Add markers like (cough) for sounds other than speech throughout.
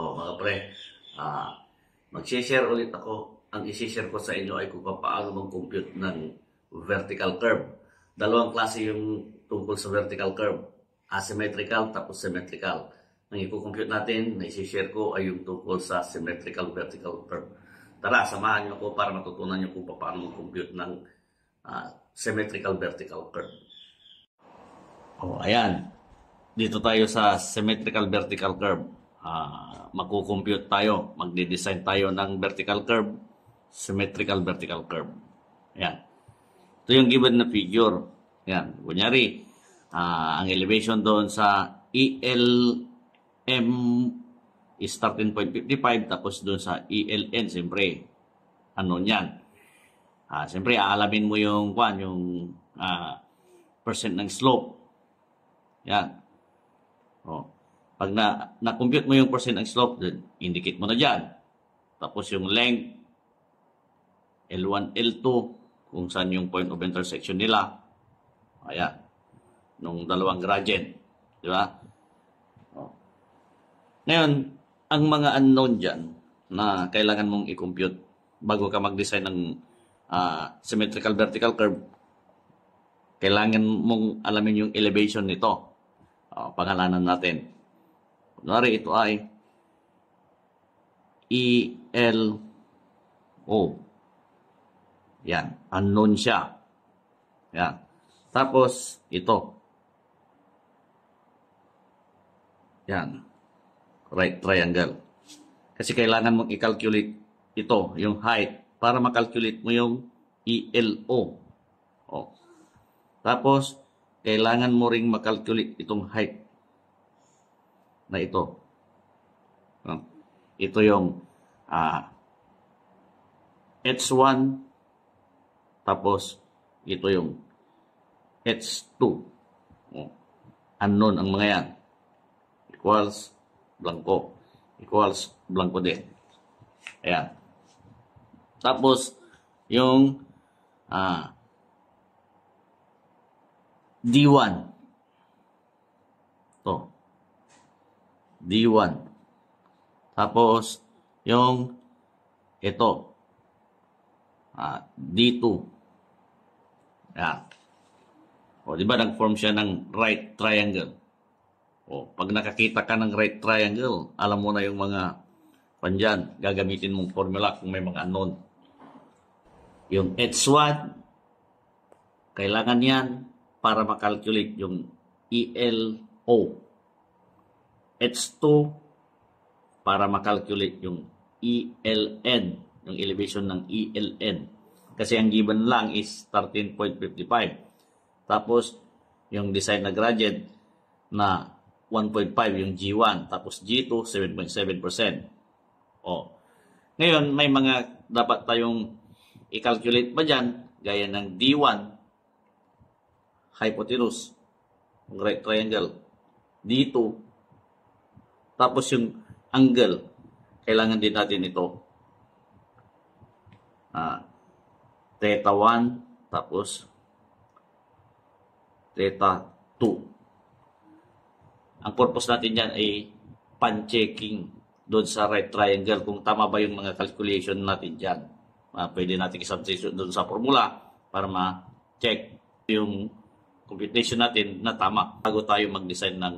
Oh, mga pre, ah, mag-share ulit ako. Ang i share ko sa inyo ay kung paano mag-compute ng vertical curve. Dalawang klase yung tungkol sa vertical curve. Asymmetrical tapos symmetrical. Ang i-compute natin na isi-share ko ay yung tungkol sa symmetrical vertical curve. Tara, samahan niyo ako para matutunan niyo kung paano mag-compute ng uh, symmetrical vertical curve. Oh, ayan. Dito tayo sa symmetrical vertical curve uh, ah, magkukompute tayo, magde-design tayo ng vertical curve, symmetrical vertical curve. Ayan. Ito yung given na figure. Ayan. Kunyari, uh, ang elevation doon sa ELM is 13.55 tapos doon sa ELN, siyempre, ano niyan? Uh, siyempre, aalamin mo yung, kwan, yung uh, percent ng slope. Ayan. Oh. Pag na, na-compute mo yung percent ng slope, then indicate mo na dyan. Tapos yung length, L1, L2, kung saan yung point of intersection nila. Ayan. Nung dalawang gradient. Di ba? O. Oh. Ngayon, ang mga unknown dyan na kailangan mong i-compute bago ka mag-design ng uh, symmetrical vertical curve, kailangan mong alamin yung elevation nito. O, oh, pangalanan natin. Kunwari, ito ay ELO. Yan. Unknown siya. Yan. Tapos, ito. Yan. Right triangle. Kasi kailangan mong i-calculate ito, yung height, para makalculate mo yung ELO. O. Oh. Tapos, kailangan mo ring makalculate itong height na ito. Ito yung uh, ah, H1 tapos ito yung H2. Unknown ang mga yan. Equals blanco. Equals blanco din. Ayan. Tapos yung uh, ah, D1. to D1. Tapos, yung ito. Ah, D2. Yan. Ah. O, di ba nag-form siya ng right triangle? O, pag nakakita ka ng right triangle, alam mo na yung mga pandyan, gagamitin mong formula kung may mga unknown. Yung H1, kailangan yan para makalculate yung ELO. H2 para makalculate yung ELN, yung elevation ng ELN. Kasi ang given lang is 13.55. Tapos, yung design na gradient na 1.5 yung G1. Tapos G2, 7.7%. O. Ngayon, may mga dapat tayong i-calculate pa dyan, gaya ng D1, hypotenuse, right triangle, D2, tapos yung angle, kailangan din natin ito. Ah, theta 1, tapos theta 2. Ang purpose natin yan ay pan-checking doon sa right triangle kung tama ba yung mga calculation natin dyan. Uh, pwede natin i-substitute doon sa formula para ma-check yung computation natin na tama bago tayo mag-design ng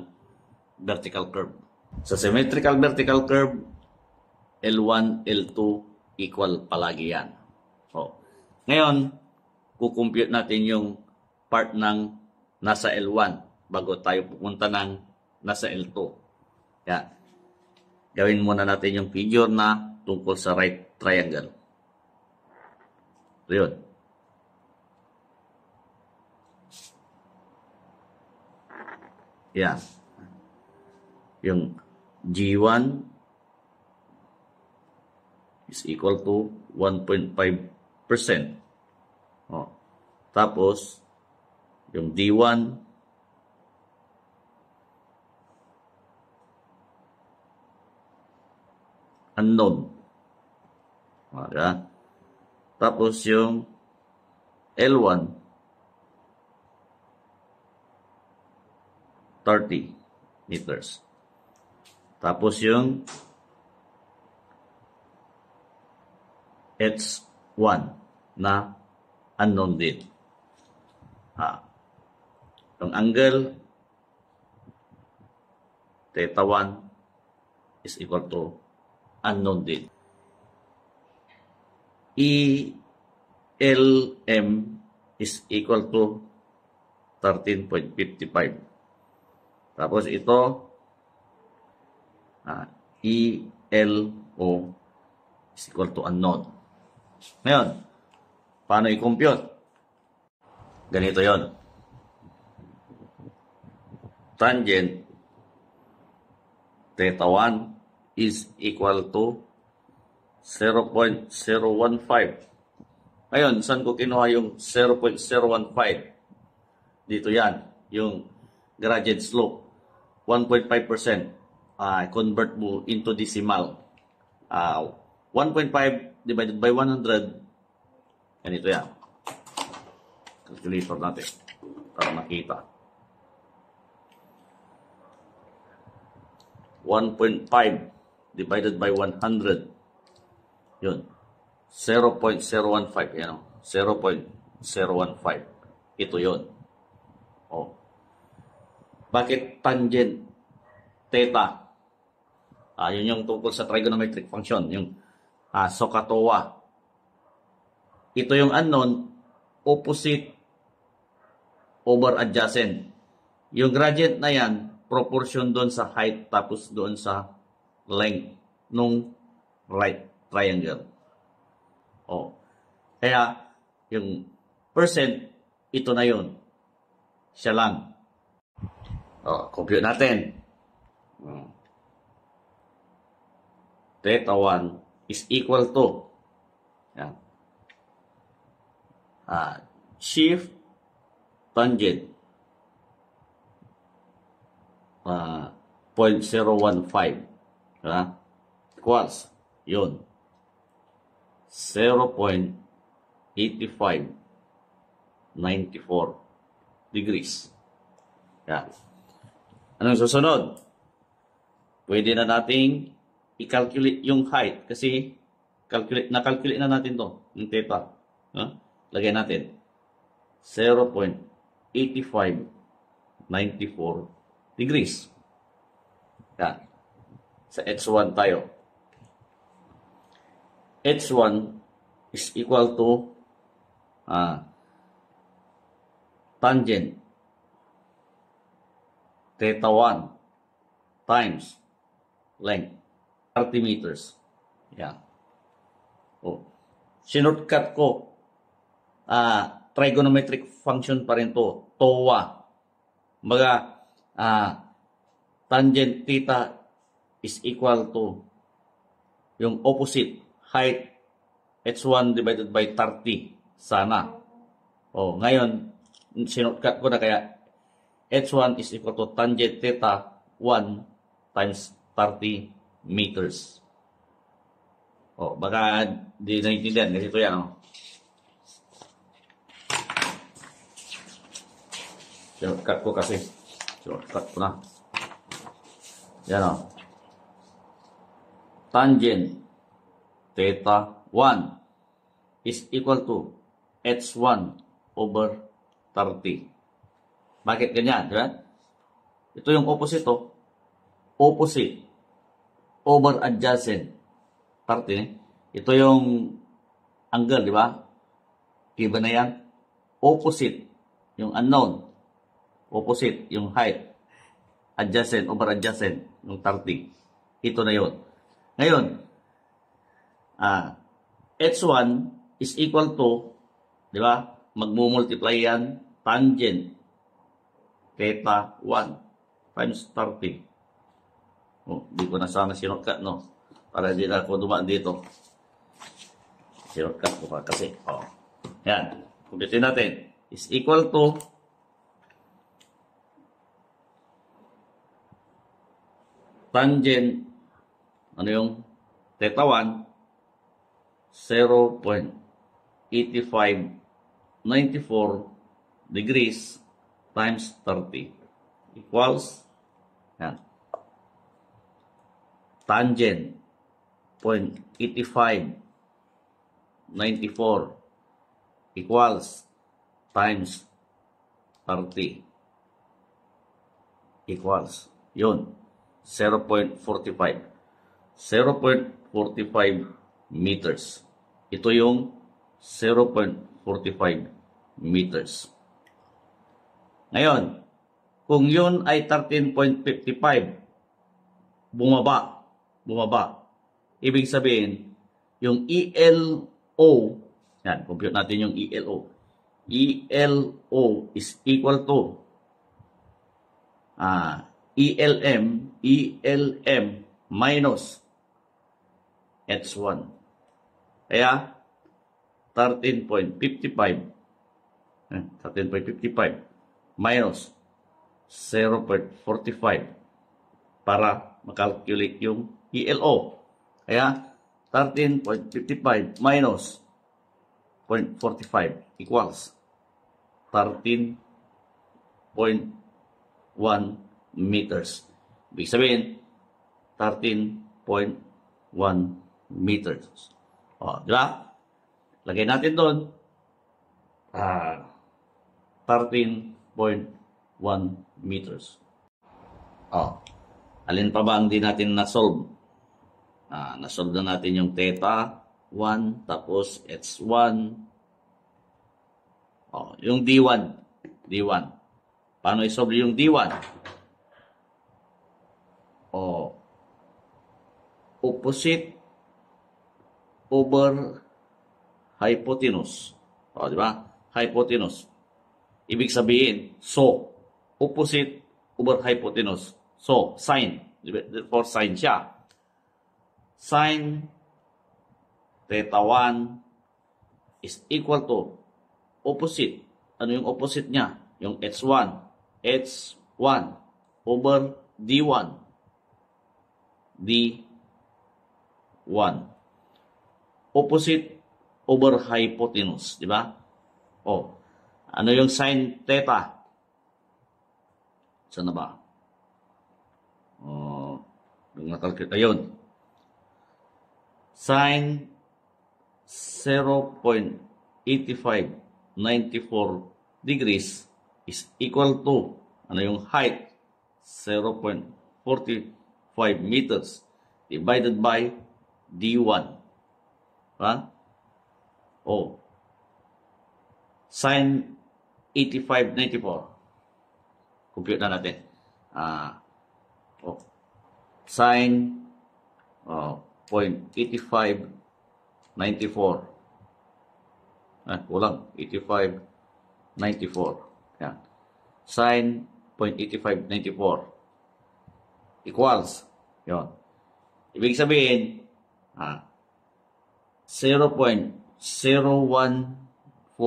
vertical curve. Sa symmetrical vertical curve, L1, L2, equal palagi yan. So, ngayon, kukumpute natin yung part ng nasa L1 bago tayo pupunta ng nasa L2. Yan. Gawin muna natin yung figure na tungkol sa right triangle. So, yun. Yan. Yung G1 is equal to 1.5%. Oh. Tapos, yung D1 unknown. O, Tapos yung L1 30 meters. Tapos yung it's 1 na unknown din. Ha. Ang angle theta 1 is equal to unknown din. ELM is equal to 13.55. Tapos ito uh, O is equal to a Ngayon, paano i-compute? Ganito yon. Tangent theta 1 is equal to 0.015. Ngayon, saan ko kinuha yung 0.015? Dito yan, yung gradient slope, 1.5% uh, convert mo into decimal. Uh, 1.5 divided by 100, ganito yan. Calculator natin para makita. 1.5 divided by 100. Yun. 0.015. Yan o. 0.015. Ito yun. O. Bakit tangent theta Ah, yun yung tungkol sa trigonometric function, yung ah, SOHCAHTOA. Ito yung unknown, opposite over adjacent. Yung gradient na yan, proportion doon sa height tapos doon sa length nung right triangle. Oh. Kaya, yung percent, ito na yon Siya lang. Oh, compute natin. Oh theta 1 is equal to yan, uh, shift tangent uh, 0.015 uh, equals yun 0.8594 degrees yan anong susunod pwede na nating i-calculate yung height kasi calculate, na-calculate na natin to yung theta. Huh? Lagay natin. 0.8594 degrees. Yan. Sa H1 tayo. H1 is equal to uh, tangent theta 1 times length altimeters. Yan. Oh. Sinutkat ko. Uh, trigonometric function pa rin to. TOA. Mga uh, ah, tangent theta is equal to yung opposite height h1 divided by 30 sana. Oh, ngayon, sinutkat ko na kaya h1 is equal to tangent theta 1 times 30 meters. O, oh, baka di Kasi Ganito yan, o. Shortcut ko kasi. Shortcut ko na. Yan, o. Oh. Tangent theta 1 is equal to h1 over 30. Bakit ganyan? Diba? Ito yung opposite, o. Oh. Opposite over adjacent parte. Ito yung angle, di ba? Iba na yan. Opposite, yung unknown. Opposite, yung height. Adjacent, over adjacent, yung 30. Ito na yon. Ngayon, ah, H1 is equal to, di ba? Magmumultiply yan, tangent, theta 1 times 30 Oh, hindi ko na sana sinurkat, no? Para hindi na ako dumaan dito. Sinurkat ko pa kasi. Oh. Yan. Kumpitin natin. Is equal to tangent ano yung theta 1 0.8594 degrees times 30 equals yan tangent 0.85 94 equals times 30 equals yun 0.45 0.45 meters ito yung 0.45 meters ngayon kung yun ay 13.55 bumaba bumaba. Ibig sabihin, yung ELO, yan, compute natin yung ELO. ELO is equal to ah, ELM, ELM minus H1. Kaya, 13.55 13.55 eh, minus 0.45 para makalculate yung ELO. Kaya, 13.55 minus 0.45 equals 13.1 meters. Ibig sabihin, 13.1 meters. O, di ba? Lagay natin doon, ah, 13.1 meters. O, alin pa ba ang di natin na-solve? Ah, nasolve na natin yung theta 1 tapos x1. Oh, yung d1. D1. Paano isolve yung d1? Oh, opposite over hypotenuse. O, oh, di ba? Hypotenuse. Ibig sabihin, so, opposite over hypotenuse. So, sine. Therefore, sine siya sine theta 1 is equal to opposite. Ano yung opposite niya? Yung h1. h1 over d1. d1. Opposite over hypotenuse. Di ba? O. Oh, ano yung sine theta? Saan na ba? O. Oh, yung nakalkit. Ayun sine 0.8594 degrees is equal to ano yung height 0.45 meters divided by D1 ha? o sine 8594 compute na natin ah uh, o sine oh, 0.8594. Ah, kulang. 85.94. Yan. Sine 0.8594 equals. Yun. Ibig sabihin, ah, 999 999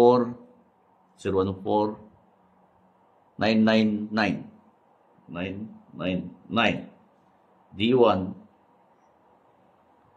D1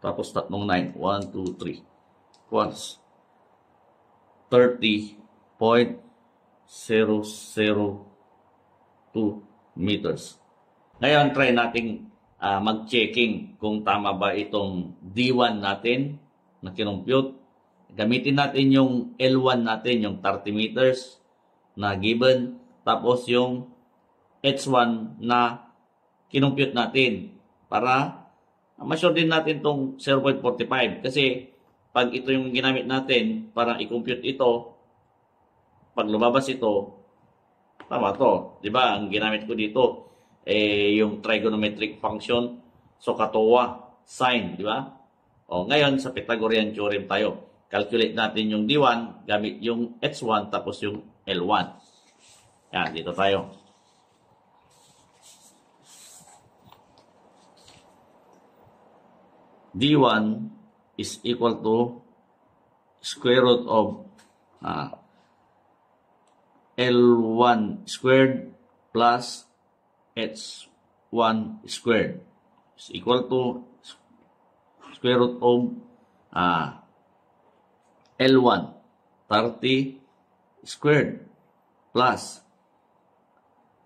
Tapos tatlong 9. 1, 2, 3. Once. 30.002 meters. Ngayon, try nating uh, mag-checking kung tama ba itong D1 natin na kinompute. Gamitin natin yung L1 natin, yung 30 meters na given. Tapos yung H1 na kinompute natin para ma-sure din natin tong 0.45 kasi pag ito yung ginamit natin, para i-compute ito, pag lumabas ito, tama to. di ba Ang ginamit ko dito, eh, yung trigonometric function, so katuwa, sine, di ba? O, ngayon, sa Pythagorean theorem tayo. Calculate natin yung D1 gamit yung x 1 tapos yung L1. Yan, dito tayo. d1 is equal to square root of uh, L1 squared plus H1 squared is equal to square root of uh, L1 30 squared plus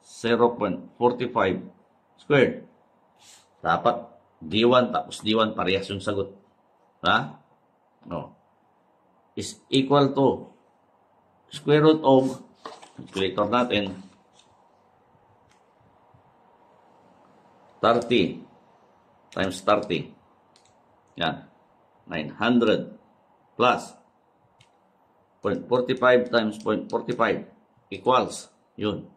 0.45 squared dapat D1 tapos D1, parehas yung sagot. Ha? No. Is equal to square root of, calculator natin, 30 times 30. Yan. 900 plus 0.45 times 0.45 equals yun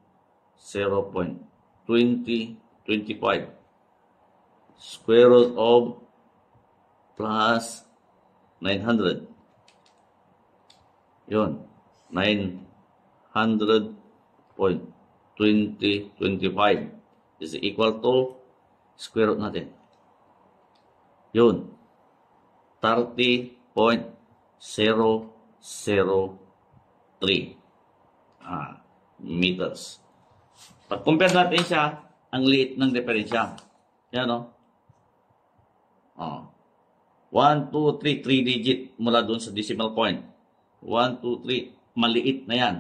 0.2025 square root of plus 900. Yun. 900.2025 is equal to square root natin. Yun. 30.003. Ah, meters. Pag compare natin siya, ang liit ng diferensya. Yan, no? Oh. 1, 2, 3, 3 digit mula doon sa decimal point. 1, 2, 3, maliit na yan.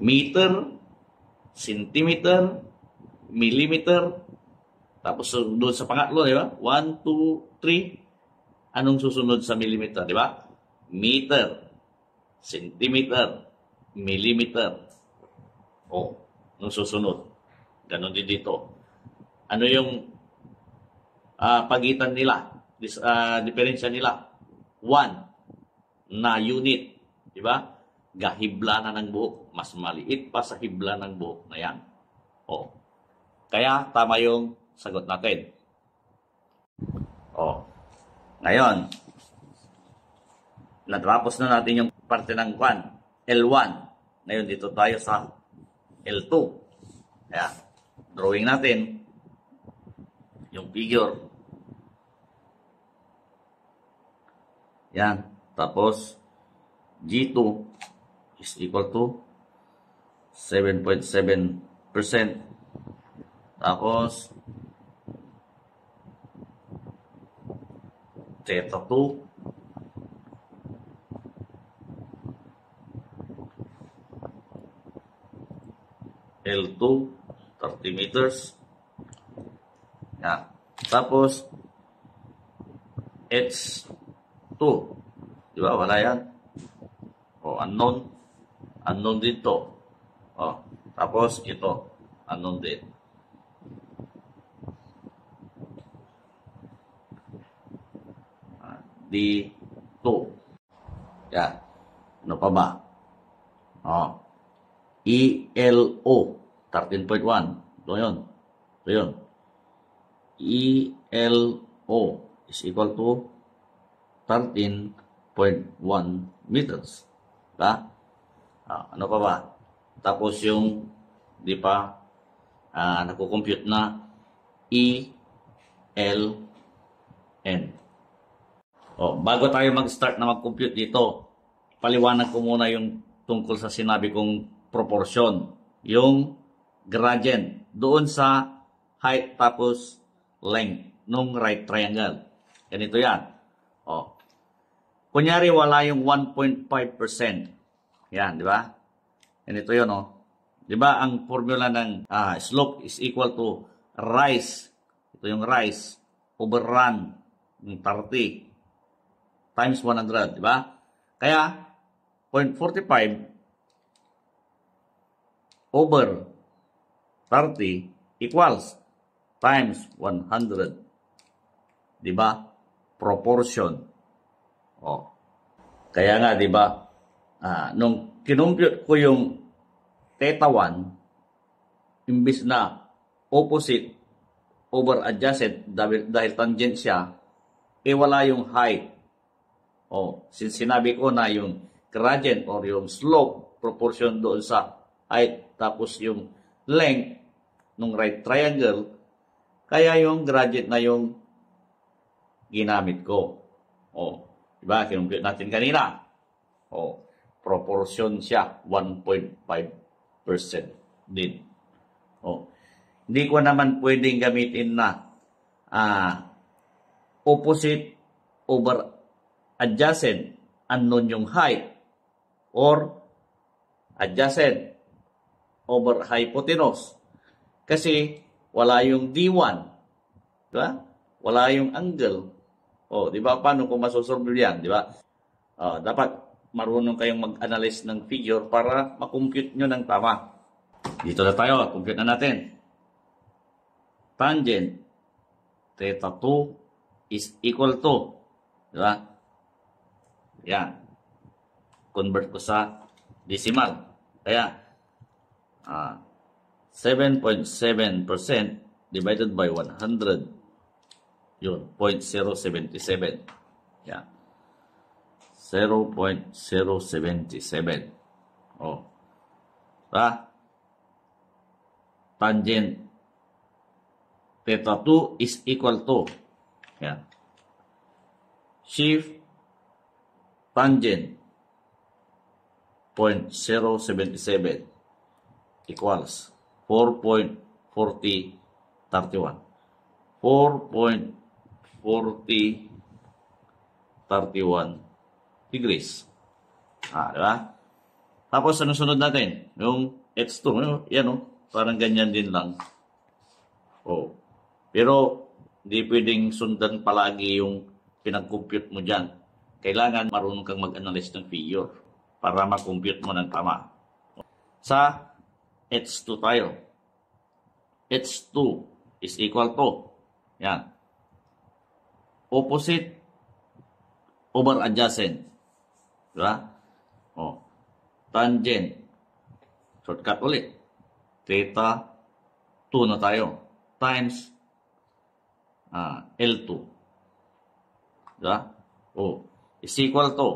Meter, centimeter, millimeter, tapos doon sa pangatlo, di ba? 1, 2, 3, anong susunod sa millimeter, di ba? Meter, centimeter, millimeter. O, oh, nung susunod. Ganon din dito. Ano yung uh, pagitan nila? This, uh, ah, diferensya nila. One, na unit. Di ba? Gahibla na ng buhok. Mas maliit pa sa hibla ng buhok na yan. O. Oh. Kaya, tama yung sagot natin. O. Oh. Ngayon, natapos na natin yung parte ng kwan. L1. Ngayon, dito tayo sa L2. Kaya, drawing natin yung figure Yan. Tapos, G2 is equal to 7.7%. Tapos, theta 2 L2 30 meters Yan. tapos H to. Di ba? Wala yan. O, unknown. Unknown din to. O, tapos ito. Unknown din. D2. Yan. Ano pa ba? O. ELO. 13.1. Ito yun. Ito yun. ELO is equal to 13.1 meters. Ta? Diba? Ah, ano pa ba? Tapos yung, di pa, ah, nakukompute na E, L, N. Oh, bago tayo mag-start na mag-compute dito, paliwanag ko muna yung tungkol sa sinabi kong proportion. Yung gradient doon sa height tapos length nung right triangle. Ganito yan. Oh, Kunyari, wala yung 1.5%. Yan, di ba? And ito yun, oh. Di ba, ang formula ng uh, slope is equal to rise. Ito yung rise over run ng 30 times 100, di ba? Kaya, 0.45 over 30 equals times 100. Di ba? Proportion. Oh. Kaya nga, di ba, ah, nung kinumpute ko yung theta 1, imbis na opposite over adjacent dahil, dahil tangent siya, eh wala yung height. Oh, since sinabi ko na yung gradient or yung slope proportion doon sa height tapos yung length ng right triangle, kaya yung gradient na yung ginamit ko. Oh, Di ba? Kinumplit natin kanina. O, oh, proportion siya, 1.5% din. O, oh, hindi ko naman pwedeng gamitin na uh, opposite over adjacent unknown yung height or adjacent over hypotenuse. Kasi wala yung D1. Diba? Wala yung angle. Oh, di ba? Paano kung masosolve yan, di ba? Uh, dapat marunong kayong mag-analyze ng figure para makompute nyo ng tama. Dito na tayo, compute na natin. Tangent theta 2 is equal to, di ba? Yan. Convert ko sa decimal. Kaya, uh, ah, 7.7% divided by 100 yun, 0.077. Yan. 0.077. Oh. Ta? Tangent theta 2 is equal to yan. Shift tangent 0.077 equals 4.4031. 4.4031. 40, 31 degrees. Ah, di ba? Tapos, ano sunod natin? Yung X2, yan o, oh, parang ganyan din lang. Oh. Pero, hindi pwedeng sundan palagi yung pinag-compute mo dyan. Kailangan marunong kang mag-analyze ng figure para mag-compute mo ng tama. Sa H2 tayo. H2 is equal to, yan, opposite over adjacent. Diba? O. Oh. Tangent. Shortcut ulit. Theta 2 na tayo. Times ah, L2. Diba? O. Is equal to.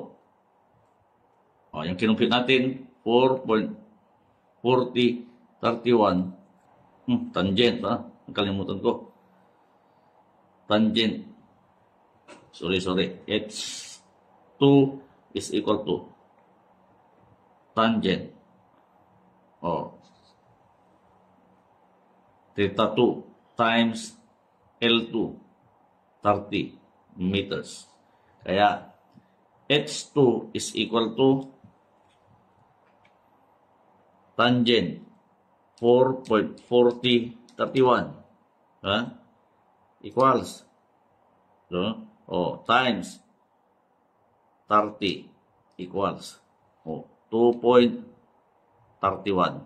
O, oh, yung kinumpit natin, 4.40 31. Hmm, tangent, ha? Ah. Nakalimutan ko. Tangent. sorry sorry x2 is equal to tangent or oh. theta 2 times L2 30 meters kaya x2 is equal to tangent 4.4031 huh? equals so, O, times 30 equals o, 2.31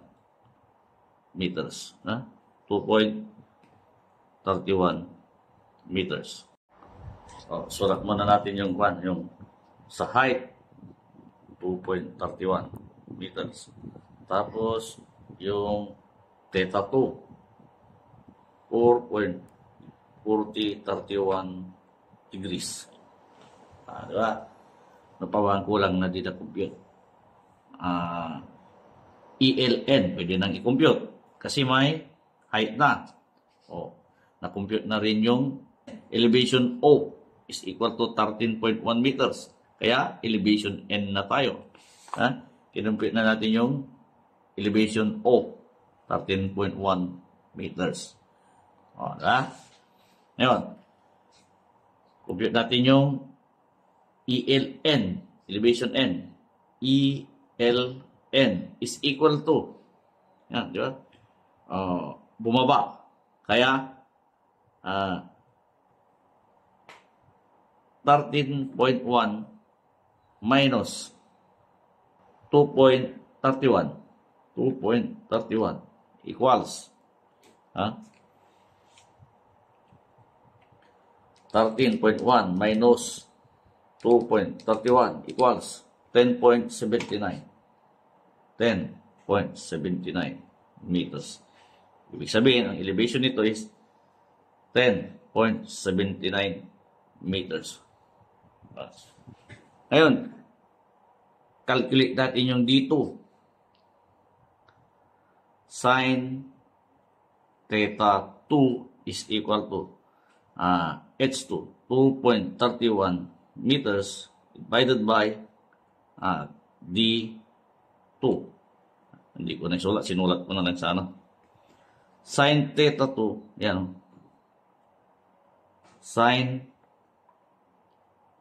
meters. Na? 2.31 meters. O, surat muna natin yung kwan, yung sa height, 2.31 meters. Tapos, yung theta 2, 4.4031 degrees. Ah, di ba? Napawan ko lang na di na-compute. Ah, ELN, pwede nang i-compute. Kasi may height na. O, na-compute na rin yung elevation O is equal to 13.1 meters. Kaya, elevation N na tayo. Ha? Kinumpute na natin yung elevation O, 13.1 meters. O, ha? Ngayon, Compute natin yung ELN, elevation N. ELN is equal to, yan, di ba? Uh, bumaba. Kaya, uh, ah, 13.1 minus 2.31 2.31 equals ha? Ah, 13.1 minus 2.31 equals 10.79. 10.79 meters. Ibig sabihin, ang elevation nito is 10.79 meters. Ngayon, calculate natin yung dito. Sin theta 2 is equal to uh, H2, 2.31 meters divided by uh, ah, D2. Hindi ko na isulat, sinulat ko na lang sana. Ano. Sin theta 2, yan. Sin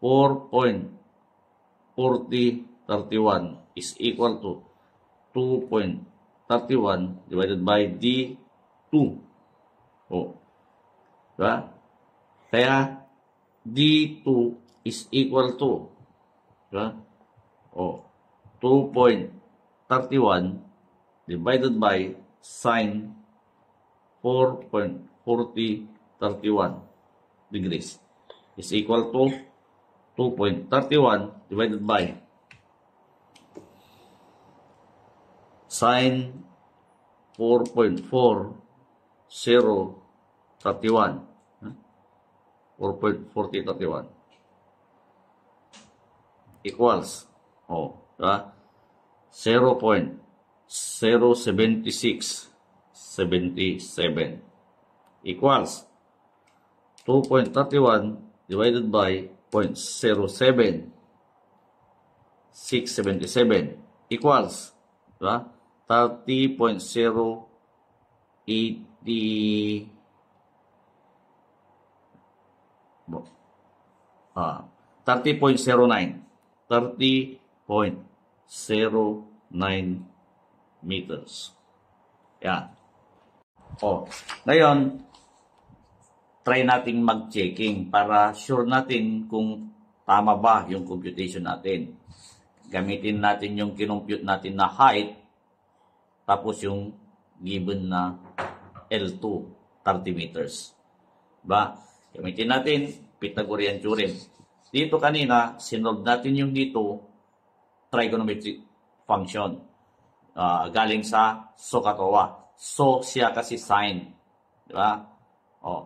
4.4031 is equal to 2.31 divided by D2. O. Diba? Kaya, D2 is equal to, diba? o, 2.31 divided by sine 4.4031 degrees is equal to 2.31 divided by sine 4.4031 or 4031 equals oh, diba? 0.076 77 equals 2.31 divided by 0.07 677 equals diba? 30.080 Ah, 30.09. 30.09 meters. Yan. oh ngayon, try nating mag-checking para sure natin kung tama ba yung computation natin. Gamitin natin yung kinompute natin na height tapos yung given na L2, 30 meters. Ba? Gamitin natin Pythagorean theorem. Dito kanina, sinolve natin yung dito, trigonometric function. Uh, galing sa Sokatowa. So, siya kasi sine. Di ba? O. Oh.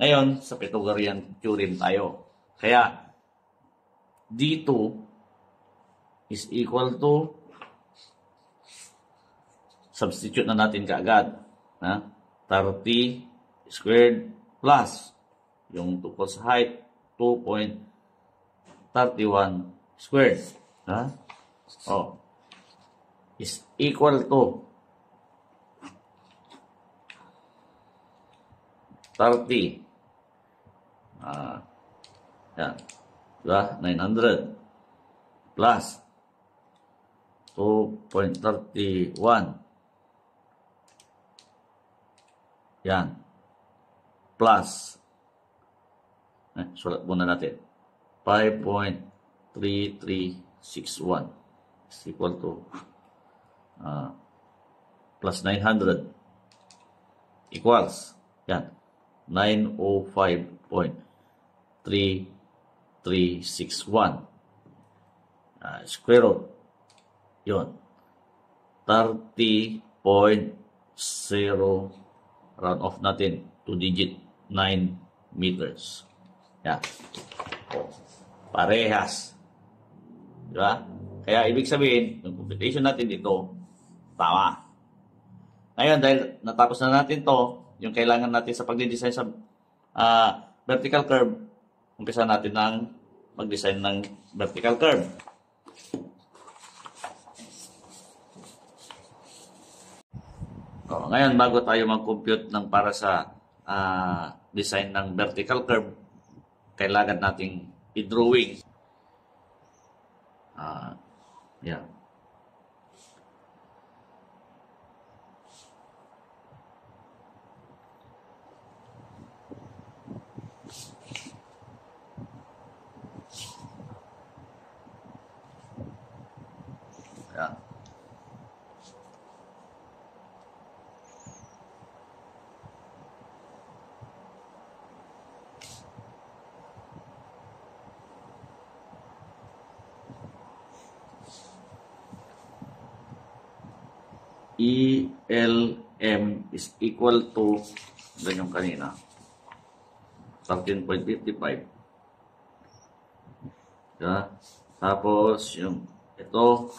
Ngayon, sa Pythagorean theorem tayo. Kaya, dito is equal to substitute na natin kaagad. Ha? 30 squared plus yung tukos height 2.31 squared. Ha? Oh. Is equal to 30. Ah. Yan. Diba? 900 plus 2.31 yan plus Eh, surat bulan natin. 5.3361 is equal to uh, plus 900 equals yan 905.3361 uh, square root yun 30.0 round off natin 2 digit 9 meters Yan. parehas. Di ba? Kaya ibig sabihin, yung computation natin dito, tama. Ngayon, dahil natapos na natin to, yung kailangan natin sa pagde-design sa uh, vertical curve, umpisa natin ng mag-design ng vertical curve. O, oh, ngayon, bago tayo mag-compute ng para sa uh, design ng vertical curve, kailangan nating i-drawing. Uh, yeah. ELM is equal to doon yung kanina 13.55 diba? tapos yung ito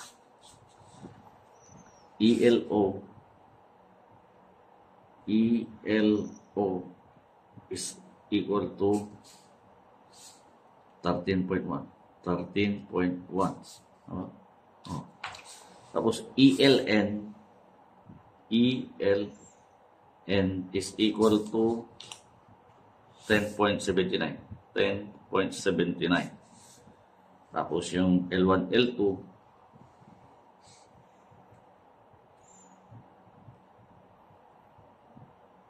ELO ELO is equal to 13.1 13.1 oh. oh. tapos ELN E N is equal to 10.79. 10.79. Tapos yung L1, L2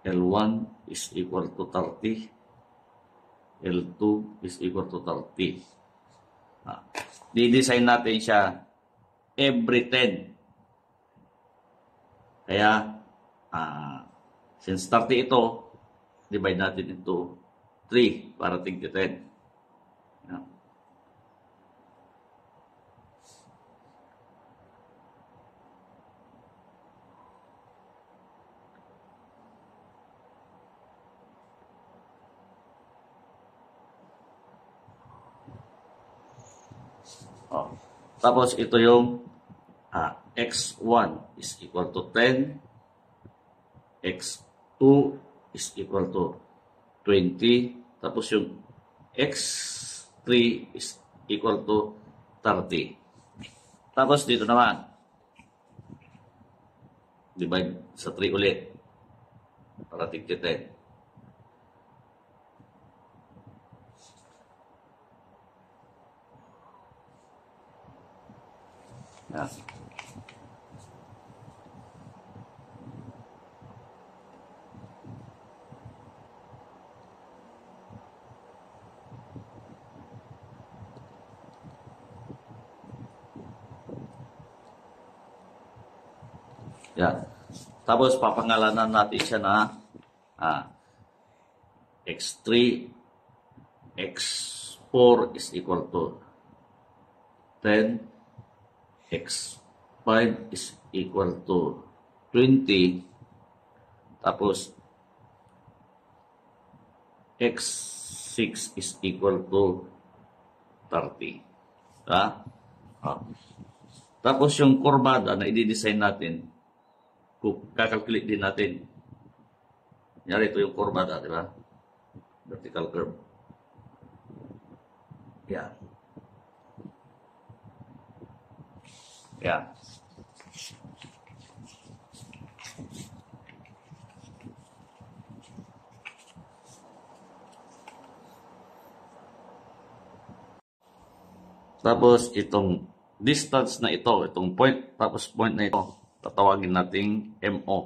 L1 is equal to 30. L2 is equal to 30. Ah, Di-design natin siya every 10 kaya, uh, since 30 ito, divide natin into 3 para think to 10. Yeah. Tapos ito yung ah, x1 is equal to 10, x2 is equal to 20, tapos yung x3 is equal to 30. Tapos dito naman, divide sa 3 ulit para tigti 10. Yeah. Yan. Tapos papangalanan natin siya na ah, x3 x4 is equal to 10 x5 is equal to 20 tapos x6 is equal to 30 ha? Ah. Tapos yung kurbada na i-design natin kakalkulit din natin. nyari ito yung kurba na, di ba? Vertical curve. Yan. Yan. Tapos itong distance na ito, itong point, tapos point na ito. tatawagin nating MO.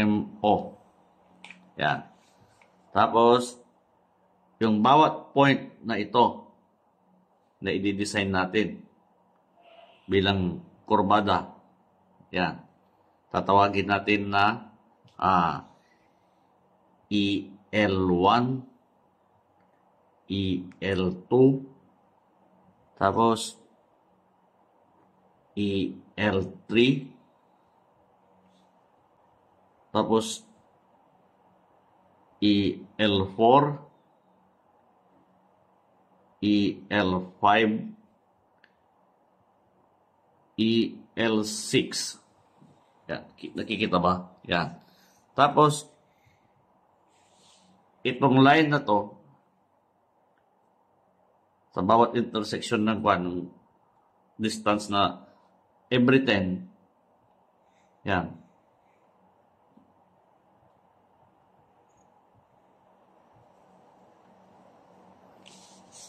MO. Yan. Tapos, yung bawat point na ito na i-design natin bilang kurbada, yan, tatawagin natin na ah, EL1 IL2 tapos IL3 tapos IL4 IL5 IL6 ya nakikita ba yan tapos itong line na to sa bawat intersection ng kwan, distance na every 10. Yan.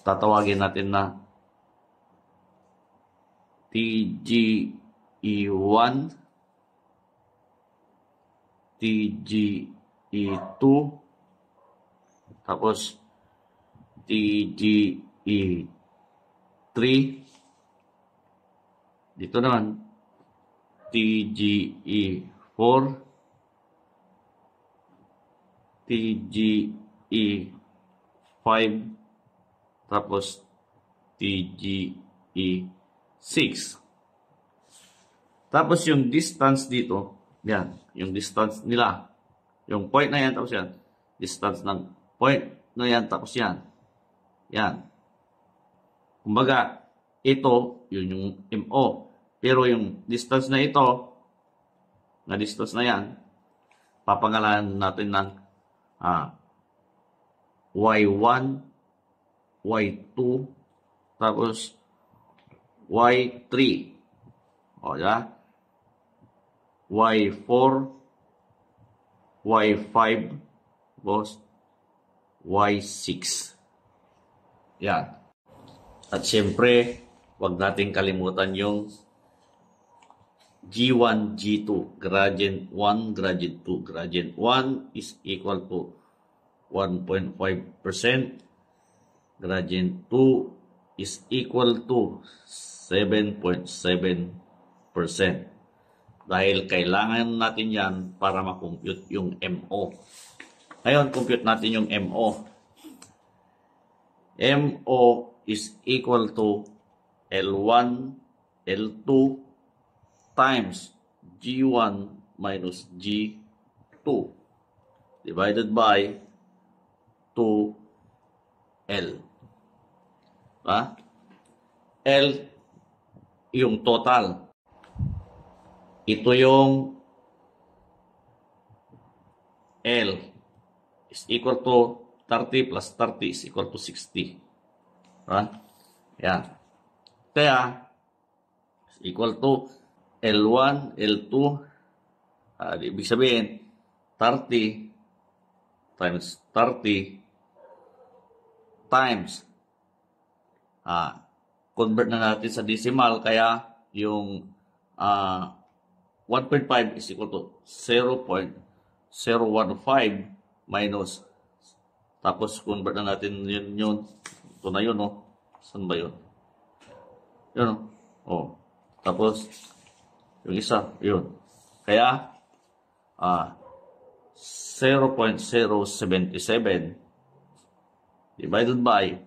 Tatawagin natin na TGE1 TGE2 tapos TGE e 3 dito naman TGE 4 TGE 5 tapos TGE 6 tapos yung distance dito yan yung distance nila yung point na yan tapos yan distance ng point na yan tapos yan yan Kumbaga, ito, yun yung MO. Pero yung distance na ito, na distance na yan, papangalanan natin ng ah, Y1, Y2, tapos Y3. O, diba? Y4, Y5, boss, Y6. Yan. At siyempre, wag nating kalimutan yung G1, G2, gradient 1, gradient 2, gradient 1 is equal to 1.5%, gradient 2 is equal to 7.7%. Dahil kailangan natin yan para makompute yung MO. Ngayon, compute natin yung MO. MO is equal to L1, L2 times G1 minus G2 divided by 2L. Ha? L yung total. Ito yung L is equal to 30 plus 30 is equal to 60. Right? Yan. Kaya, is equal to L1, L2, uh, ibig sabihin, 30 times 30 times uh, convert na natin sa decimal kaya yung uh, ah, 1.5 is equal to 0.015 minus tapos convert na natin yun, yun ito na yun, no? Saan ba yun? Yun, no? Oh. Tapos, yung isa, yun. Kaya, ah, 0.077 divided by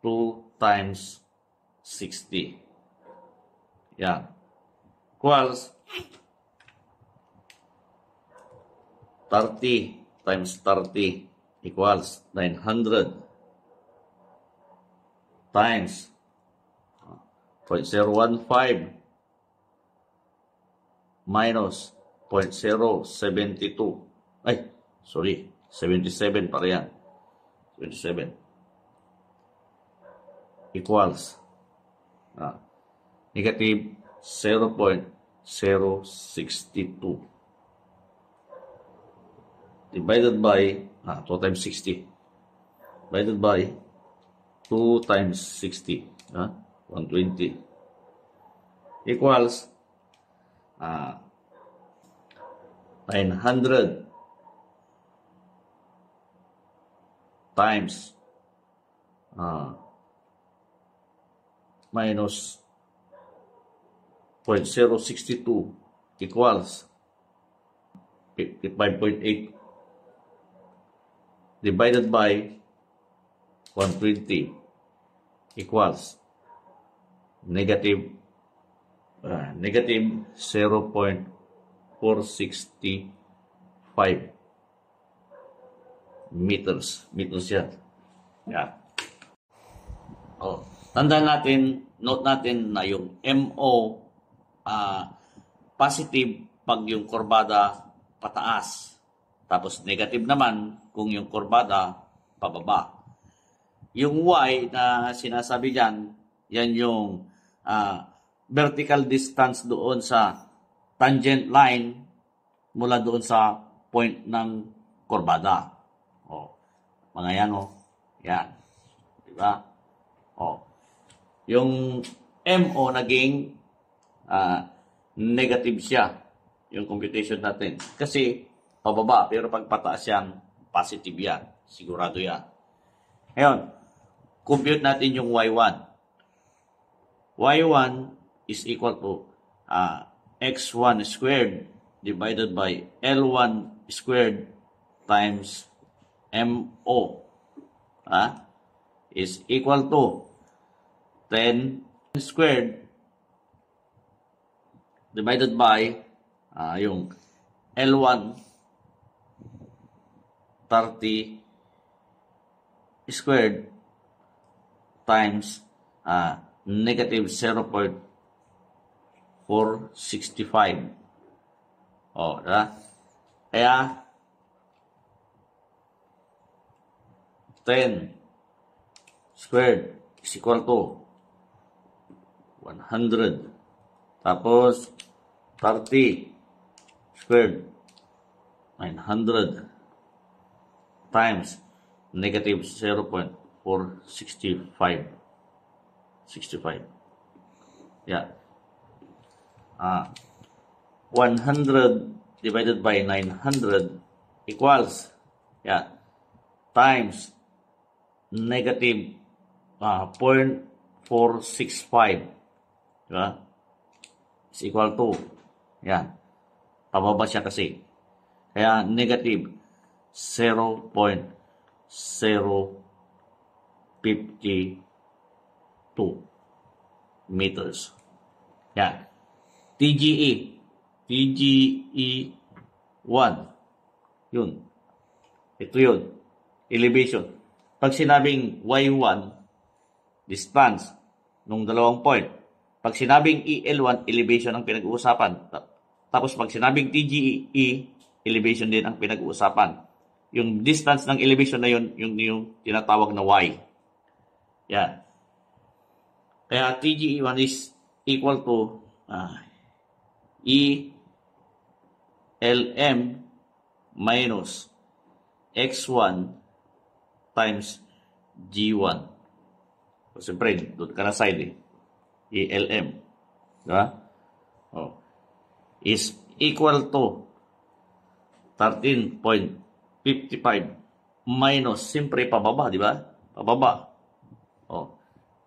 2 times 60. Yan. Equals 30 times 30 equals 900 times 0.015 minus 0.072. Ay, sorry. 77 para yan. 27 equals ah, negative 0.062 divided by ah, 2 times 60 divided by 2 times 60, ah, 120, equals ah, uh, 900 times ah, minus 0.062 equals 5.8 divided by 120 equals negative uh, negative 0.465 meters. Meters yan. Yeah. Oh. Tandaan natin, note natin na yung MO uh, ah, positive pag yung kurbada pataas. Tapos negative naman kung yung kurbada pababa. Yung Y na sinasabi dyan, yan yung uh, vertical distance doon sa tangent line mula doon sa point ng korbada. O, mga yan o. Yan. Diba? O. Yung MO naging uh, negative siya yung computation natin. Kasi pababa, pero pag pataas yan, positive yan. Sigurado yan. Ngayon, compute natin yung y1. y1 is equal to uh, x1 squared divided by L1 squared times MO uh, is equal to 10 squared divided by uh, yung L1 30 squared times uh, negative 0.465. O, diba? Kaya, 10 squared is equal to 100. Tapos, 30 squared, 900 times negative 0.465 for 65. 65. Yeah. Uh, 100 divided by 900 equals, yeah, times negative uh, 0.465. Diba? Is equal to, yan. Pababa siya kasi. Kaya negative 0.0 52 meters. Yan. TGE. TGE 1. Yun. Ito yun. Elevation. Pag sinabing Y1, distance nung dalawang point. Pag sinabing EL1, elevation ang pinag-uusapan. Tapos pag sinabing TGE, elevation din ang pinag-uusapan. Yung distance ng elevation na yun, yung, yung tinatawag na Y. Yan. Kaya 3GE1 is equal to uh, E LM minus X1 times G1. So, siyempre, doon ka na side eh. ELM. Diba? Oh. Is equal to 13.55 minus, siyempre, pababa, di ba? Pababa.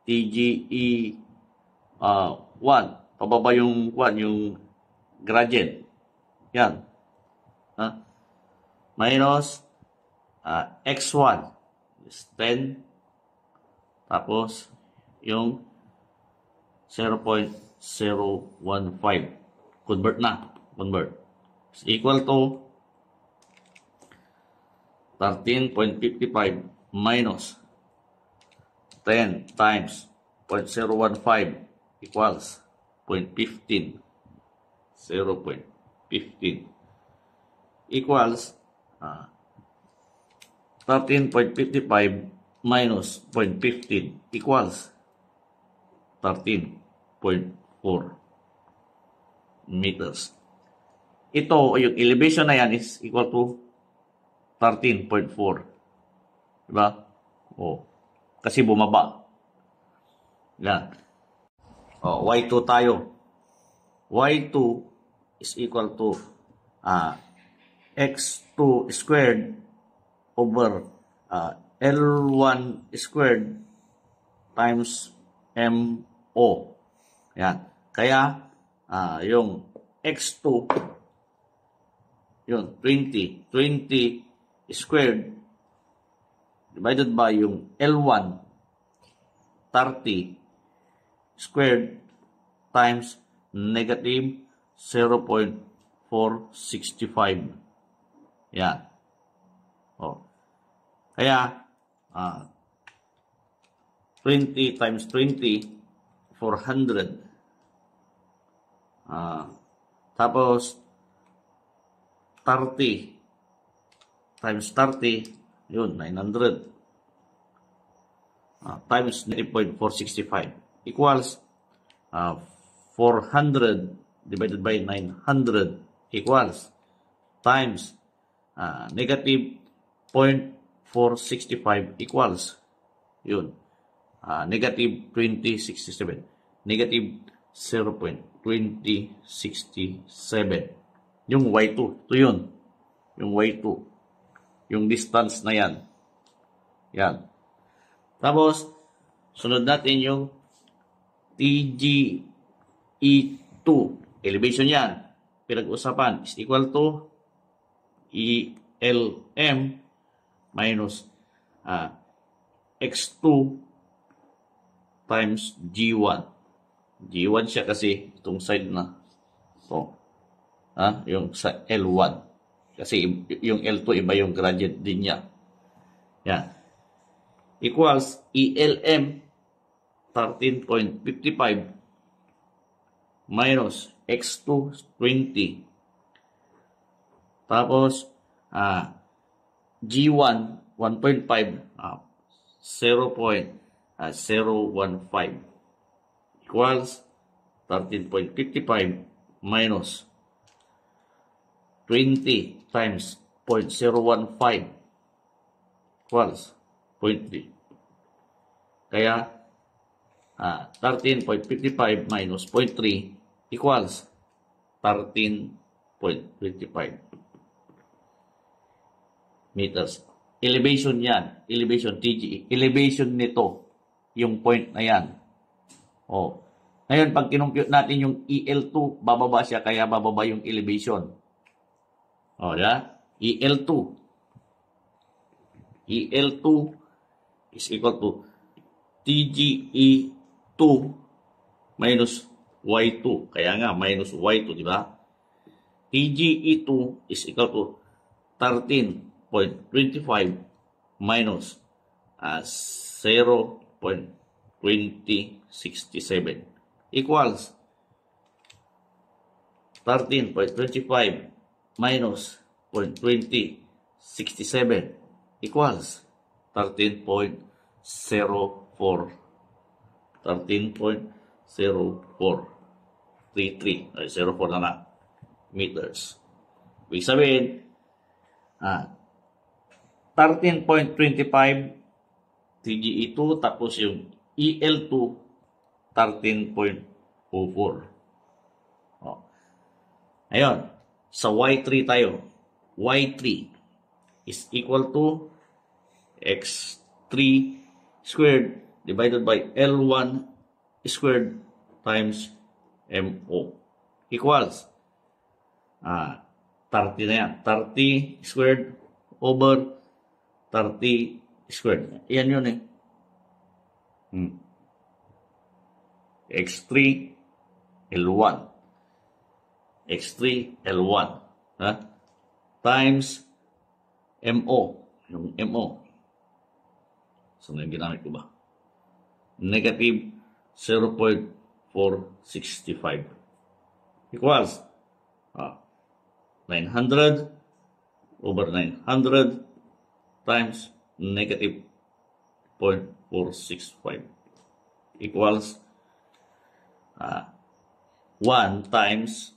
TGE uh, 1. Pababa yung 1, yung gradient. Yan. Ha? Huh? Minus uh, X1 is 10. Tapos, yung 0.015. Convert na. Convert. Is equal to 13.55 minus 10 times 0.015 equals 0.15 0.15 equals uh, 13.55 minus 0.15 equals 13.4 meters. Ito, yung elevation na yan is equal to 13.4. Diba? Oh kasi bumaba. Yan. O, Y2 tayo. Y2 is equal to uh, ah, X2 squared over uh, ah, L1 squared times MO. Yan. Kaya, uh, yung X2, yun, 20. 20 squared divided by yung L1 30 squared times negative 0.465. Yan. O. Oh. Kaya, ah, 20 times 20, 400. Ah, tapos, 30 times 30, yun, 900. Uh, ah, times 9.465 equals uh, ah, 400 divided by 900 equals times uh, negative 0.465 equals yun uh, negative 2067 negative 0.2067 yung Y2 to yun yung Y2 yung distance na yan. Yan. Tapos, sunod natin yung TGE2. Elevation yan. Pinag-usapan is equal to ELM minus uh, ah, X2 times G1. G1 siya kasi itong side na. So, ah, uh, yung sa L1. Kasi yung L2 iba yung gradient din niya. Yan. Equals ELM 13.55 minus X2 20. Tapos ah, G1 1.5 ah, 0.015 equals 13.55 minus 20 times 0.015 equals 0.3. Kaya, ah, 13.55 minus 0.3 equals 13.55 meters. Elevation yan. Elevation, TG. Elevation nito, yung point na yan. O. Oh. Ngayon, pag kinumpute natin yung EL2, bababa siya, kaya bababa yung elevation. Oh ya, IL2. IL2 is equal to TGE2 minus Y2. Kaya nga, minus Y2, di ba? TGE2 is equal to 13.25 minus uh, 0.2067 equals 13.25 minus 0.2067 equals 13.04 13.0433 ay 04 na na meters. Ibig sabihin, ah, 13.25 TGE2 tapos yung EL2 13.04. Oh. Ayun. Sa y3 tayo. y3 is equal to x3 squared divided by L1 squared times MO equals ah, 30 na yan. 30 squared over 30 squared. Yan yun eh. Hmm. X3 L1 X3 L1 ha? times MO yung MO so na yung ginamit ko ba negative 0.465 equals ha? 900 over 900 times negative 0.465 equals uh, 1 times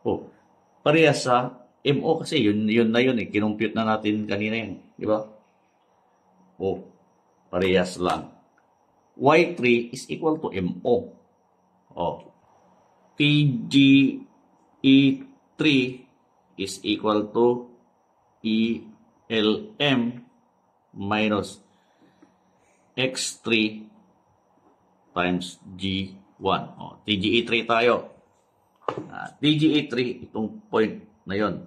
Oh, parehas sa MO kasi yun, yun na yun eh. Kinumpute na natin kanina yan. Di ba? Oh, parehas lang. Y3 is equal to MO. Oh, PGE3 is equal to ELM minus X3 times G1. Oh, TGE3 tayo. Uh, ah, TGE3, itong point na yon.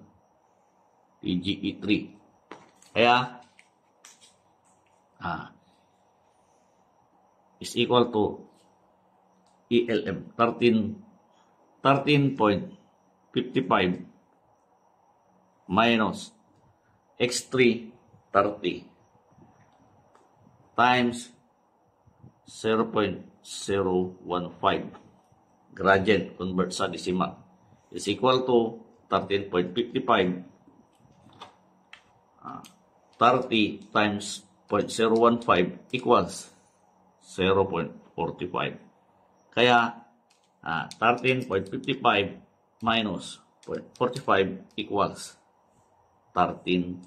TGE3. Kaya, ah, is equal to ELM 13 13.55 minus x3 30 times 0.015 gradient convert sa decimal is equal to 13.55 uh, 30 times 0.015 equals 0.45. Kaya uh, ah, 13.55 minus 0.45 equals 13.10.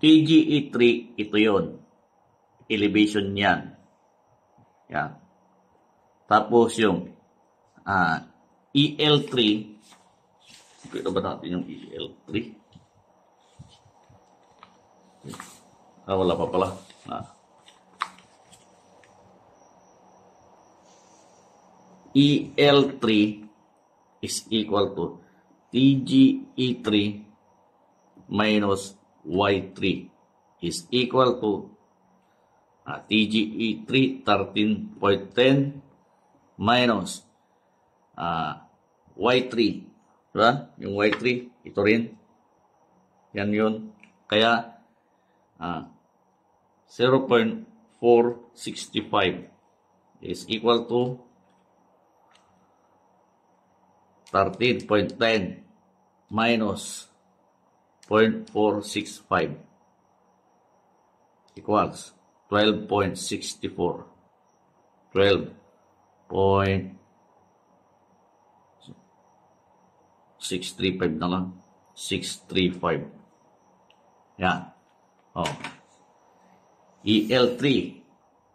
TGE3 ito yun elevation niyan. Yeah. Tapos yung uh, ah, EL3, kita ba natin yung EL3? Ah, wala pa pala. Ah. EL3 is equal to TGE3 minus Y3 is equal to uh, TGE 3 13.10 minus uh, ah, Y3 diba? yung Y3 ito rin yan yun kaya uh, ah, 0.465 is equal to 13.10 minus 0.465 equals 12.64 12.635 na lang 635 yan oh EL3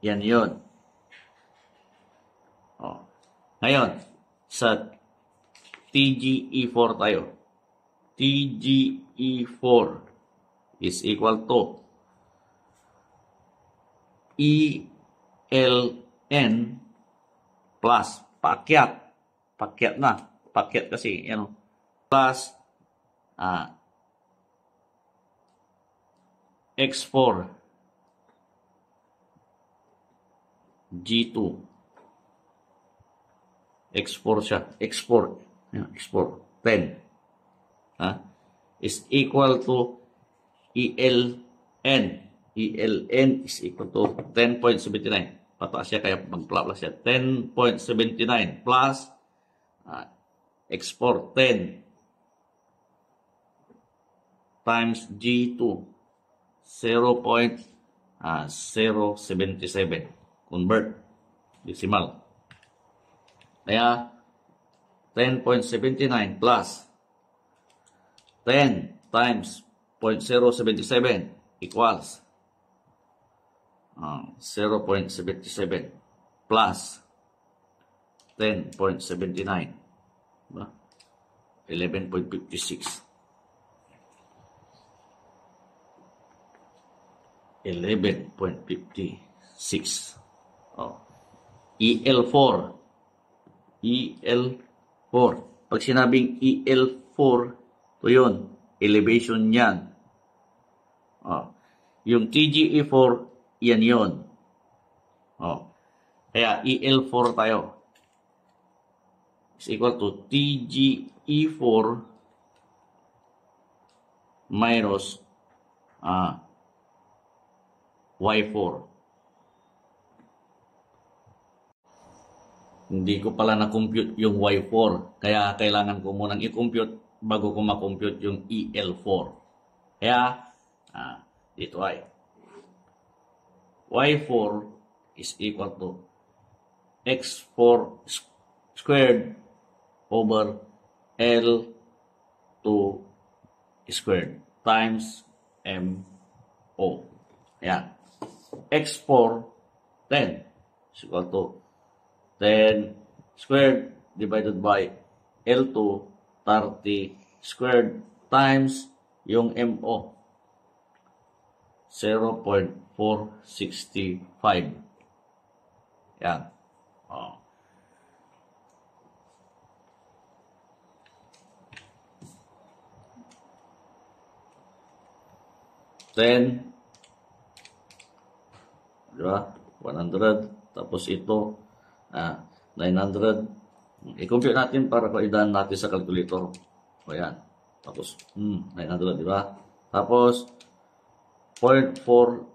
yan yon oh ngayon sa TGE4 tayo TGE4 is equal to N plus paket paket nah paket kasi you ya, know, plus uh, X4 G2 X4 siya X4 X4 10 huh, is equal to ELN ELN is equal to 10.79. Pataas siya kaya mag-plus siya. 10.79 plus uh, export 10 times G2 0.077 uh, convert decimal. Kaya 10.79 plus 10 times 0.077 equals 0.077 uh, ah, 0.77 plus 10.79 diba? 11.56 11.56 oh. EL4 EL4 pag sinabing EL4 to yun elevation yan oh. yung TGE4 yan yon. Oh. Kaya EL4 tayo. Is equal to TGE4 minus uh, ah, Y4. Hindi ko pala na-compute yung Y4. Kaya kailangan ko munang i-compute bago ko ma-compute yung EL4. Kaya uh, dito ay y4 is equal to x4 squared over L2 squared times MO. Ayan. X4, 10 is equal to 10 squared divided by L2, 30 squared times yung MO. 0.5 465. Yan. Oh. Ten, diba? 100, tapos ito, ah, 900. I-compute natin para kaidahan natin sa calculator. O oh, yan. Tapos, hmm, 900, di ba? Tapos, 0.4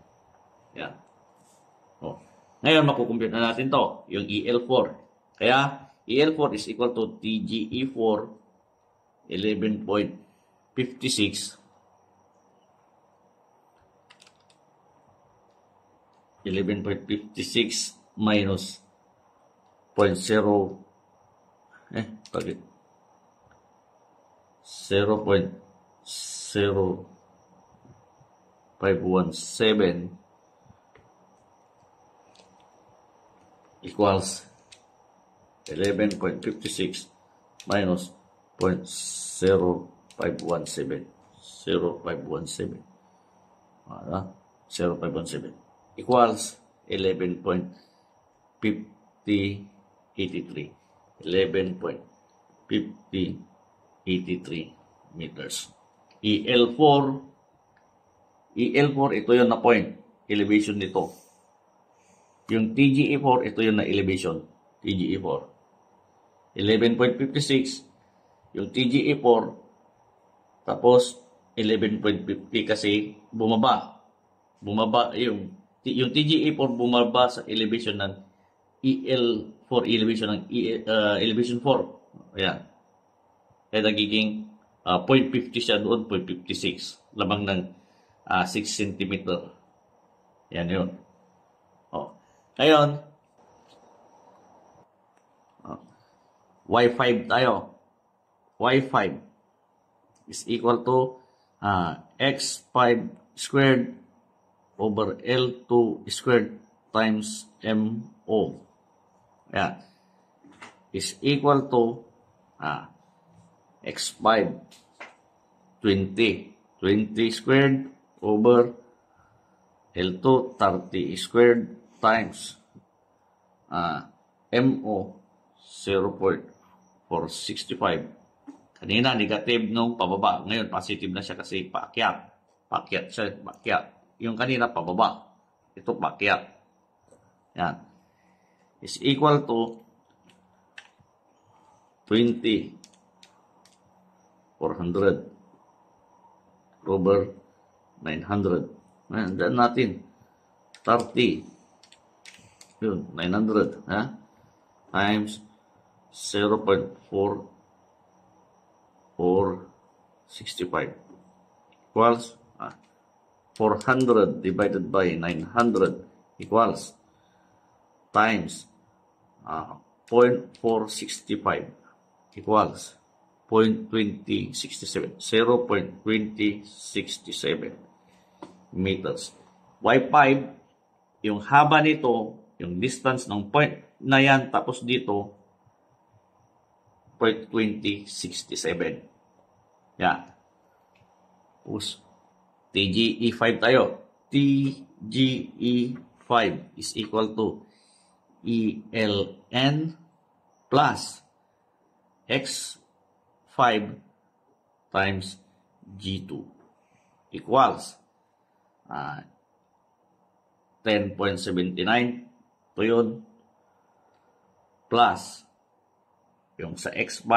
Yan. O. Oh. Ngayon, makukumpute na natin to, yung EL4. Kaya, EL4 is equal to TGE4 11.56 11.56 minus 0.0 eh, bakit? 0.0 517 equals 11.56 minus 0.0517 0.517 ano? 0.517 equals 11.5083 11.5083 meters EL4 EL4 ito yon na point elevation nito yung TGE4, ito yung na elevation. TGE4. 11.56. Yung TGE4, tapos 11.50 kasi bumaba. Bumaba yung yung TGA4 e bumaba sa elevation ng EL4 elevation ng EL, uh, elevation 4. Ayan. Kaya eh, nagiging uh, 0.50 siya doon, 0.56. Lamang ng uh, 6 cm. Yan yun. Ngayon, y5 tayo. y5 is equal to uh, ah, x5 squared over L2 squared times MO. Yeah. Is equal to uh, x5 20. 20 squared over L2 30 squared times uh, MO 0.465. Kanina negative nung pababa. Ngayon positive na siya kasi paakyat. Paakyat siya, paakyat. Yung kanina pababa. Ito paakyat. Yan. Is equal to 20 400 over 900. Ayan, daan natin. 30 yun, 900. Ha? Times 0.4 or 65 equals uh, ah, 400 divided by 900 equals times uh, ah, 0.465 equals 0.2067 0.2067 meters. Y5, yung haba nito yung distance ng point na yan, tapos dito, point 2067. Yan. Tapos, TGE5 tayo. TGE5 is equal to ELN plus X5 times G2 equals uh, 10.79 ito Plus, yung sa X5,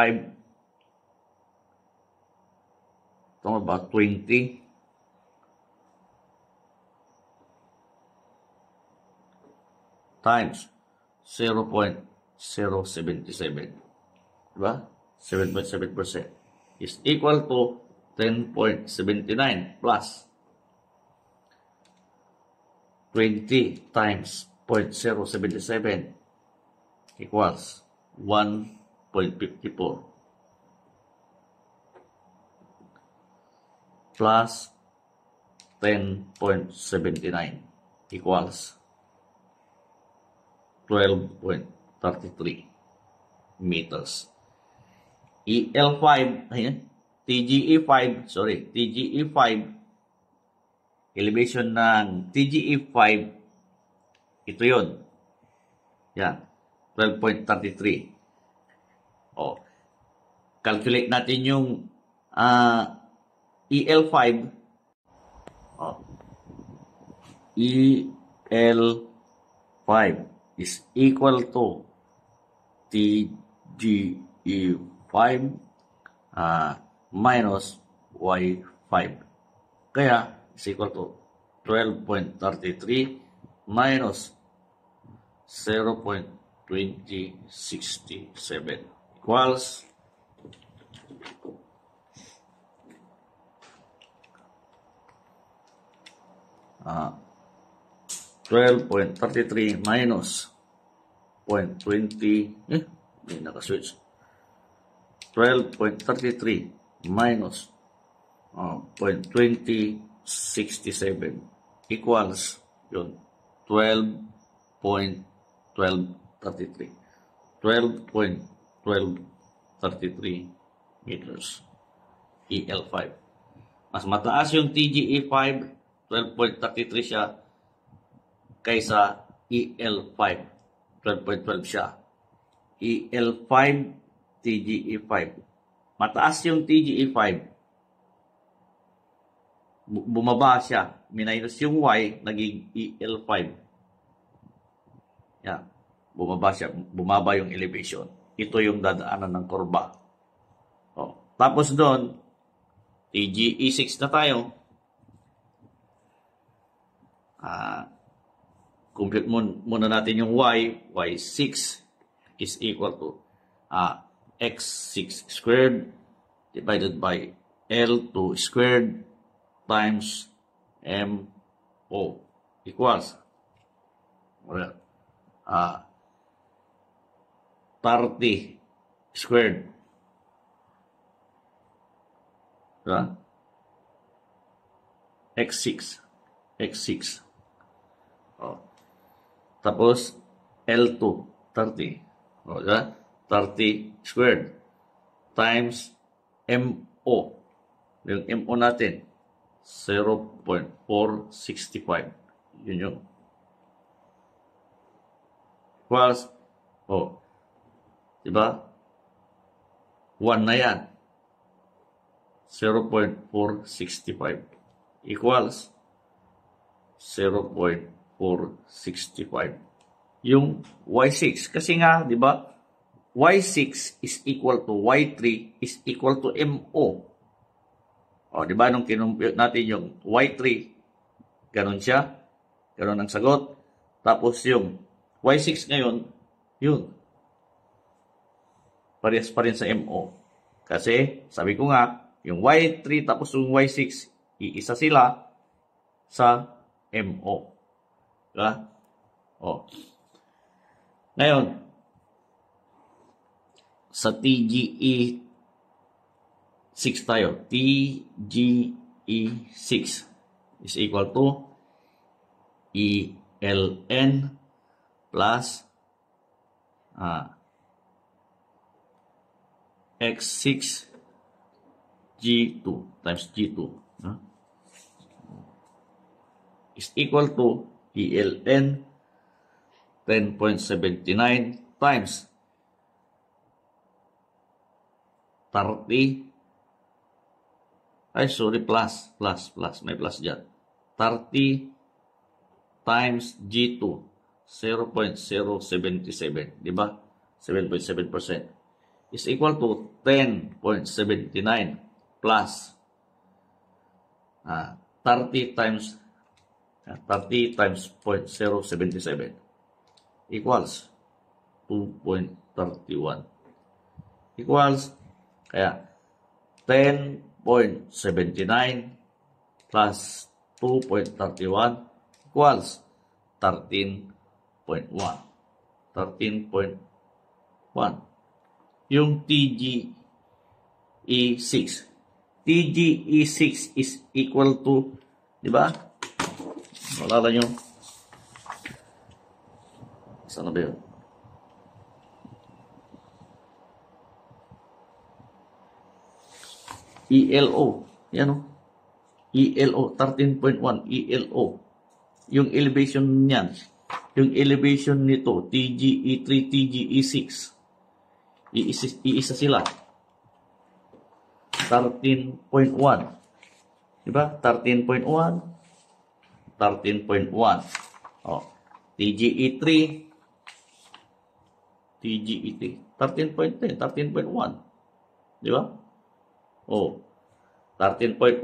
ito ba, 20. times 0.077. Diba? 7.7% is equal to 10.79 plus 20 times 0.077 equals 1.54 plus 10.79 equals 12.33 meters. EL5 eh, TGE5 sorry, TGE5 elevation ng TGE5 Ito yun. Yan. 12.33. O. Calculate natin yung uh, EL5. O. EL5 is equal to TGE5 uh, ah, minus Y5. Kaya, is equal to 12.33 minus 0.2067 equals uh, 12.33 minus 0.20 eh, hindi nakaswitch 12.33 minus uh, 0.2067 equals yun 12.1233 12.1233 meters EL5 mas mataas yung TGE5 12.33 siya kaysa e EL5 12.12 siya EL5 TGE5 mataas yung TGE5 bumaba siya minus yung y, naging EL5. Yan. Bumaba siya. Bumaba yung elevation. Ito yung dadaanan ng kurba. O. Oh. Tapos doon, AGE6 na tayo. Ah, compute muna natin yung y. y6 is equal to ah, x6 squared divided by L2 squared times M O equals well, uh, 30 squared. Diba? X6. X6. O. Tapos, L2. 30. O, diba? 30 squared times MO. Yung MO natin. 0.465. Yun yun. Equals, oh, di ba 1 na yan. 0.465 equals 0.465. Yung Y6. Kasi nga, di ba, Y6 is equal to Y3 is equal to MO. O, di ba nung kinumpute natin yung Y3, ganun siya, ganun ang sagot. Tapos yung Y6 ngayon, yun. Parehas pa rin sa MO. Kasi, sabi ko nga, yung Y3 tapos yung Y6, iisa sila sa MO. Diba? O. Ngayon, sa TGE 6 tile e 6 is equal to e l n plus uh, X6 G2 times G2 uh, is equal to e, l N 10.79 times 30 Ay, sorry plus plus plus my plus dyan. 30 times G2 0.077 di ba 7.7% is equal to 10.79 plus uh, ah, 30 times uh, ah, 30 times 0.077 equals 2.31 equals kaya 10 0.79 plus 2.31 equals 13.1. 13.1. Yung TGE6. TGE6 is equal to, di ba? Wala lang yung, saan na ba yun? ELO. Yan oh. e o. ELO, 13.1 ELO. Yung elevation niyan, yung elevation nito, TGE3, TGE6. Iisa, sila. 13.1. Diba? 13.1, 13.1. Oh. TGE3, TGE3, 13.10, 13.1. Di ba? Oh. 13.1.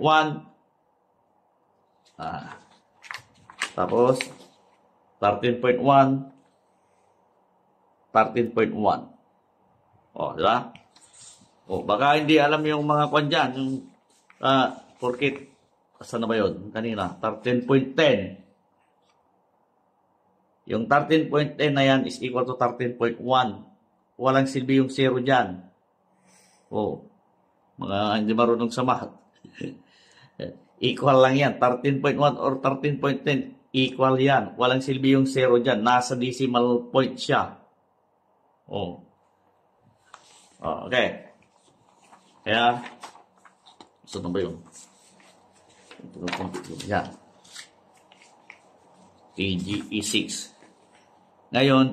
Ah. Tapos, 13.1. 13.1. oh di ba? Oh, baka hindi alam yung mga kwan dyan. Yung, ah porket asan na ba yon Kanina, 13.10. Yung 13.10 na yan is equal to 13.1. Walang silbi yung 0 dyan. Oh mga hindi marunong sa math. (laughs) equal lang yan, 13.1 or 13.10, equal yan. Walang silbi yung 0 dyan, nasa decimal point siya. Oh. oh okay. Kaya, gusto na ba yun? Yan. AGE6. Ngayon,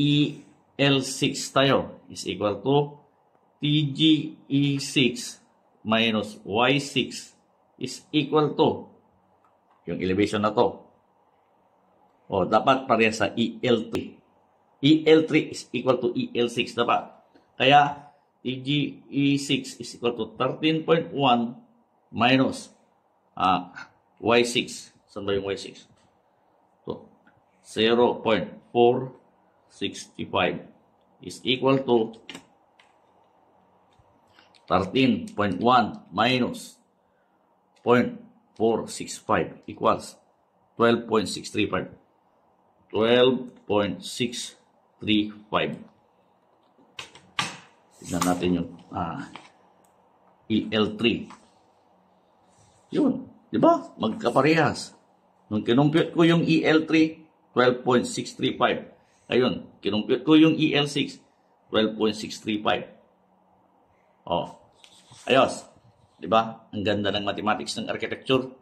EL6 tayo is equal to TGE6 minus Y6 is equal to yung elevation na to. O, oh, dapat pareha sa EL3. EL3 is equal to EL6 dapat. Kaya, TGE6 is equal to 13.1 minus uh, ah, Y6. Saan ba yung Y6? So, 0.465 is equal to 13.1 minus 0.465 equals 12.635. 12.635. Tignan natin yung ah, EL3. Yun. Di ba? Magkaparehas. Nung kinumpute ko yung e EL3, 12.635. Ayun, kinumpute ko yung e EL6, 12.635. Oh, Ayos. Di ba? Ang ganda ng mathematics ng architecture.